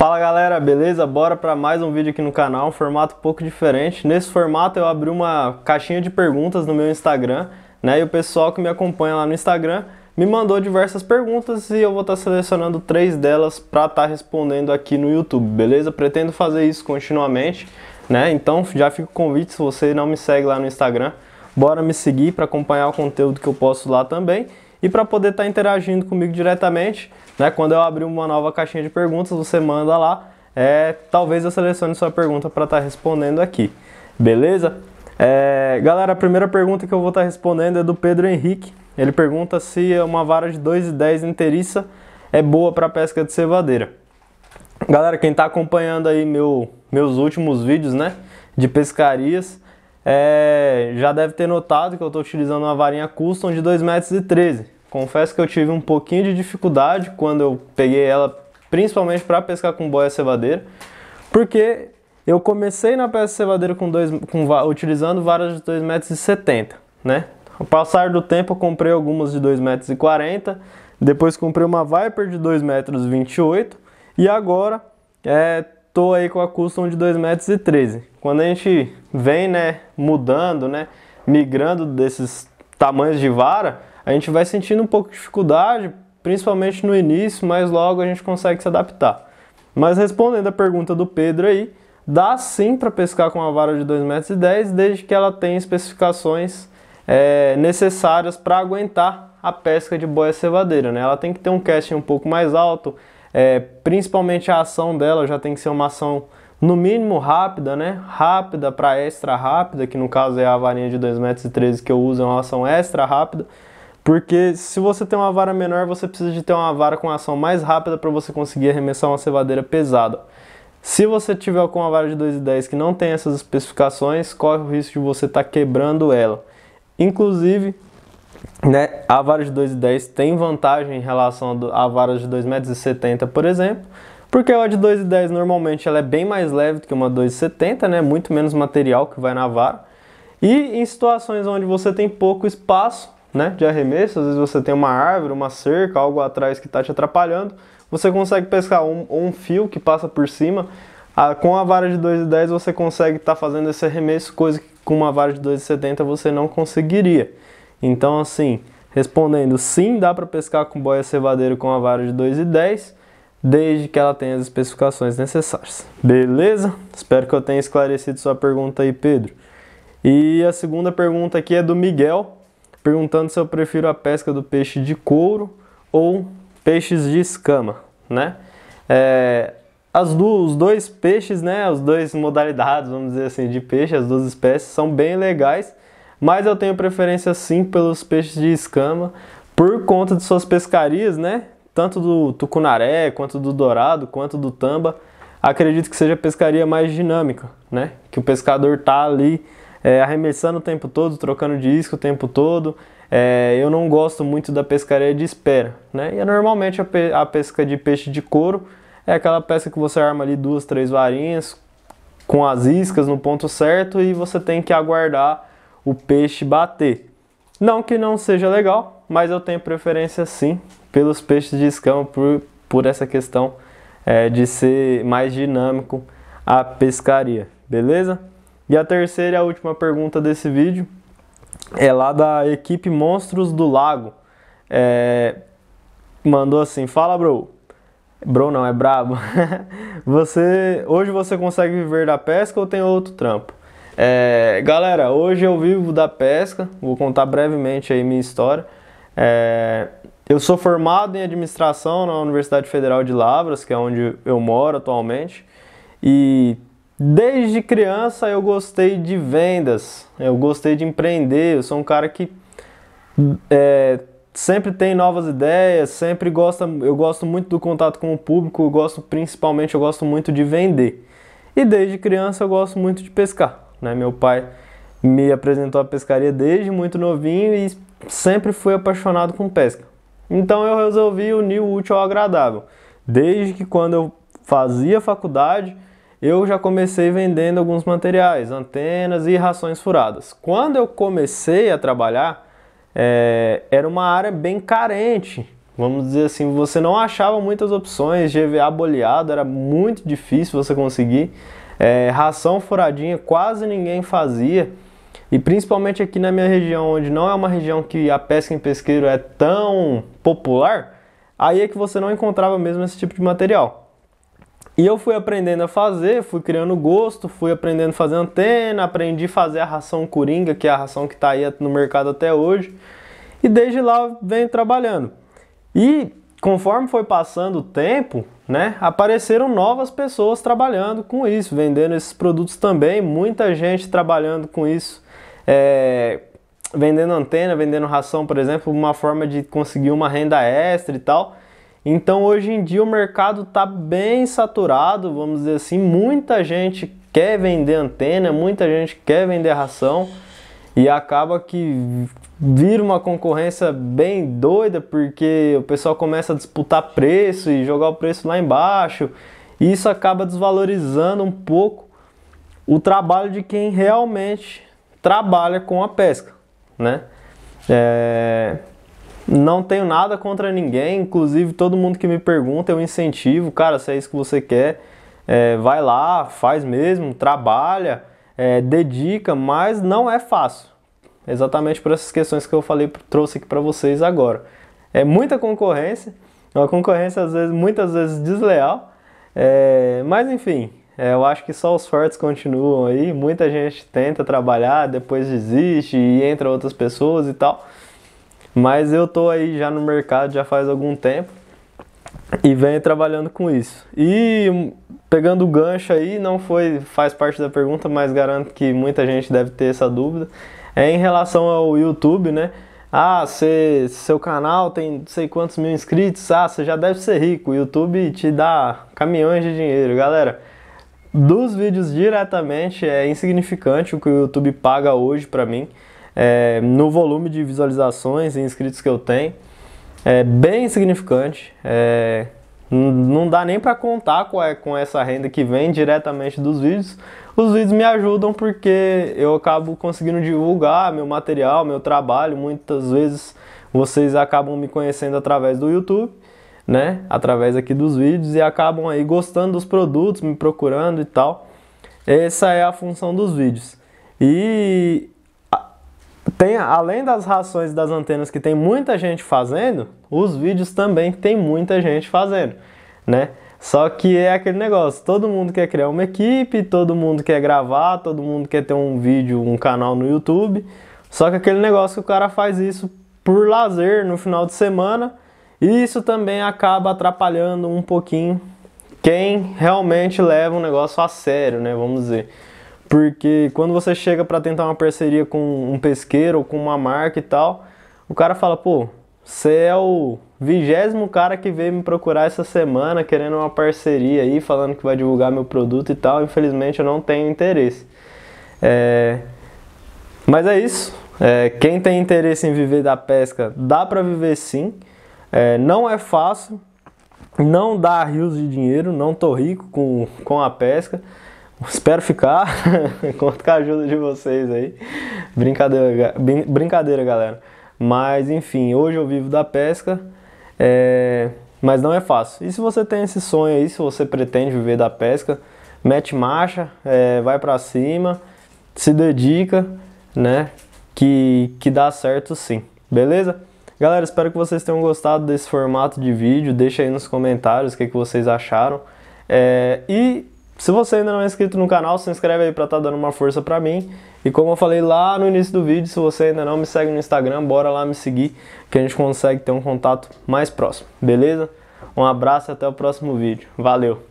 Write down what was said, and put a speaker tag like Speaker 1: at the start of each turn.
Speaker 1: Fala galera, beleza? Bora para mais um vídeo aqui no canal, um formato um pouco diferente. Nesse formato eu abri uma caixinha de perguntas no meu Instagram, né? E o pessoal que me acompanha lá no Instagram me mandou diversas perguntas e eu vou estar tá selecionando três delas para estar tá respondendo aqui no YouTube, beleza? Pretendo fazer isso continuamente, né? Então já fica o convite se você não me segue lá no Instagram, bora me seguir para acompanhar o conteúdo que eu posto lá também. E para poder estar tá interagindo comigo diretamente, né, quando eu abrir uma nova caixinha de perguntas, você manda lá. É, talvez eu selecione sua pergunta para estar tá respondendo aqui. Beleza? É, galera, a primeira pergunta que eu vou estar tá respondendo é do Pedro Henrique. Ele pergunta se uma vara de 2,10 inteiriça é boa para pesca de cevadeira. Galera, quem está acompanhando aí meu, meus últimos vídeos, né, de pescarias, é, já deve ter notado que eu estou utilizando uma varinha custom de 2,13 metros. Confesso que eu tive um pouquinho de dificuldade quando eu peguei ela, principalmente para pescar com boia cevadeira, porque eu comecei na pesca cevadeira com dois, com, utilizando varas de 2,70 metros, né? Ao passar do tempo eu comprei algumas de 2,40 metros, depois comprei uma Viper de 2,28 metros e agora é, tô aí com a custom de 2,13 metros. Quando a gente vem, né, mudando, né, migrando desses tamanhos de vara, a gente vai sentindo um pouco de dificuldade, principalmente no início, mas logo a gente consegue se adaptar. Mas respondendo a pergunta do Pedro aí, dá sim para pescar com uma vara de 2,10 metros, desde que ela tenha especificações é, necessárias para aguentar a pesca de boia cevadeira, né? Ela tem que ter um casting um pouco mais alto, é, principalmente a ação dela já tem que ser uma ação no mínimo rápida, né? Rápida para extra rápida, que no caso é a varinha de 2,13 metros que eu uso, é uma ação extra rápida. Porque se você tem uma vara menor, você precisa de ter uma vara com ação mais rápida para você conseguir arremessar uma cevadeira pesada. Se você tiver com uma vara de 2,10 que não tem essas especificações, corre o risco de você estar tá quebrando ela. Inclusive, né, a vara de 2,10 tem vantagem em relação à vara de 2,70m, por exemplo, porque a de 2,10 normalmente ela é bem mais leve do que uma 2,70, né, muito menos material que vai na vara. E em situações onde você tem pouco espaço né, de arremesso, às vezes você tem uma árvore, uma cerca, algo atrás que está te atrapalhando, você consegue pescar um, um fio que passa por cima. A, com a vara de 2,10 você consegue estar tá fazendo esse arremesso, coisa que com uma vara de 2,70 você não conseguiria. Então, assim, respondendo sim, dá para pescar com boia cevadeira com a vara de 2,10, desde que ela tenha as especificações necessárias. Beleza? Espero que eu tenha esclarecido sua pergunta aí, Pedro. E a segunda pergunta aqui é do Miguel, perguntando se eu prefiro a pesca do peixe de couro ou peixes de escama, né? É, as duas, os dois peixes, né, as duas modalidades, vamos dizer assim, de peixe, as duas espécies são bem legais mas eu tenho preferência sim pelos peixes de escama por conta de suas pescarias, né? Tanto do tucunaré, quanto do dourado, quanto do tamba. Acredito que seja a pescaria mais dinâmica, né? Que o pescador tá ali é, arremessando o tempo todo, trocando de isca o tempo todo. É, eu não gosto muito da pescaria de espera, né? E é normalmente a, pe a pesca de peixe de couro é aquela pesca que você arma ali duas, três varinhas com as iscas no ponto certo e você tem que aguardar o peixe bater. Não que não seja legal, mas eu tenho preferência sim pelos peixes de escama por, por essa questão é, de ser mais dinâmico a pescaria, beleza? E a terceira e a última pergunta desse vídeo é lá da equipe Monstros do Lago. É, mandou assim: Fala, bro. Bro não, é brabo. você, hoje você consegue viver da pesca ou tem outro trampo? É, galera, hoje eu vivo da pesca, vou contar brevemente aí minha história. É, eu sou formado em administração na Universidade Federal de Lavras, que é onde eu moro atualmente, e desde criança eu gostei de vendas, eu gostei de empreender, eu sou um cara que é, sempre tem novas ideias, sempre gosta, eu gosto muito do contato com o público, eu gosto principalmente, eu gosto muito de vender. E desde criança eu gosto muito de pescar. Né? Meu pai me apresentou a pescaria desde muito novinho e sempre fui apaixonado com pesca. Então eu resolvi unir o útil ao agradável. Desde que quando eu fazia faculdade, eu já comecei vendendo alguns materiais, antenas e rações furadas. Quando eu comecei a trabalhar, é, era uma área bem carente. Vamos dizer assim, você não achava muitas opções, GVA boleado era muito difícil você conseguir. É, ração furadinha quase ninguém fazia. E principalmente aqui na minha região, onde não é uma região que a pesca em pesqueiro é tão popular, aí é que você não encontrava mesmo esse tipo de material. E eu fui aprendendo a fazer, fui criando gosto, fui aprendendo a fazer antena, aprendi a fazer a ração coringa, que é a ração que está aí no mercado até hoje. E desde lá venho trabalhando. E conforme foi passando o tempo, né, apareceram novas pessoas trabalhando com isso, vendendo esses produtos também, muita gente trabalhando com isso, é, vendendo antena, vendendo ração, por exemplo, uma forma de conseguir uma renda extra e tal. Então hoje em dia o mercado está bem saturado, vamos dizer assim, muita gente quer vender antena, muita gente quer vender ração. E acaba que vira uma concorrência bem doida, porque o pessoal começa a disputar preço e jogar o preço lá embaixo. E isso acaba desvalorizando um pouco o trabalho de quem realmente trabalha com a pesca, né? É... Não tenho nada contra ninguém, inclusive todo mundo que me pergunta eu incentivo, cara, se é isso que você quer, é, vai lá, faz mesmo, trabalha é, dedica, mas não é fácil. Exatamente por essas questões que eu falei, trouxe aqui para vocês agora. É muita concorrência, uma concorrência às vezes, muitas vezes desleal, é, mas enfim, é, eu acho que só os fortes continuam aí. Muita gente tenta trabalhar, depois desiste e entra outras pessoas e tal. Mas eu tô aí já no mercado já faz algum tempo e venho trabalhando com isso. E Pegando o gancho aí, não foi faz parte da pergunta, mas garanto que muita gente deve ter essa dúvida. É em relação ao YouTube, né? Ah, cê, seu canal tem sei quantos mil inscritos, ah, você já deve ser rico. O YouTube te dá caminhões de dinheiro, galera. Dos vídeos diretamente é insignificante o que o YouTube paga hoje para mim, é, no volume de visualizações e inscritos que eu tenho. É bem insignificante. É, não dá nem para contar com, é, com essa renda que vem diretamente dos vídeos. Os vídeos me ajudam porque eu acabo conseguindo divulgar meu material, meu trabalho. Muitas vezes vocês acabam me conhecendo através do YouTube, né? Através aqui dos vídeos e acabam aí gostando dos produtos, me procurando e tal. Essa é a função dos vídeos. E tem, além das rações das antenas que tem muita gente fazendo, os vídeos também tem muita gente fazendo, né? Só que é aquele negócio, todo mundo quer criar uma equipe, todo mundo quer gravar, todo mundo quer ter um vídeo, um canal no YouTube. Só que aquele negócio que o cara faz isso por lazer no final de semana, e isso também acaba atrapalhando um pouquinho quem realmente leva o um negócio a sério, né? Vamos dizer. Porque quando você chega para tentar uma parceria com um pesqueiro ou com uma marca e tal, o cara fala, pô, você é o vigésimo cara que veio me procurar essa semana querendo uma parceria aí, falando que vai divulgar meu produto e tal. Infelizmente eu não tenho interesse. É... Mas é isso. É... Quem tem interesse em viver da pesca, dá para viver sim. É... Não é fácil. Não dá rios de dinheiro. Não tô rico com, com a pesca. Espero ficar. Conto com a ajuda de vocês aí. Brincadeira, brincadeira, galera. Mas enfim, hoje eu vivo da pesca. É... Mas não é fácil. E se você tem esse sonho aí, se você pretende viver da pesca, mete marcha, é... vai para cima, se dedica, né? Que, que dá certo sim, beleza? Galera, espero que vocês tenham gostado desse formato de vídeo. Deixa aí nos comentários o que, que vocês acharam. É... E se você ainda não é inscrito no canal, se inscreve aí pra estar tá dando uma força pra mim. E como eu falei lá no início do vídeo, se você ainda não me segue no Instagram, bora lá me seguir, que a gente consegue ter um contato mais próximo, beleza? Um abraço e até o próximo vídeo. Valeu!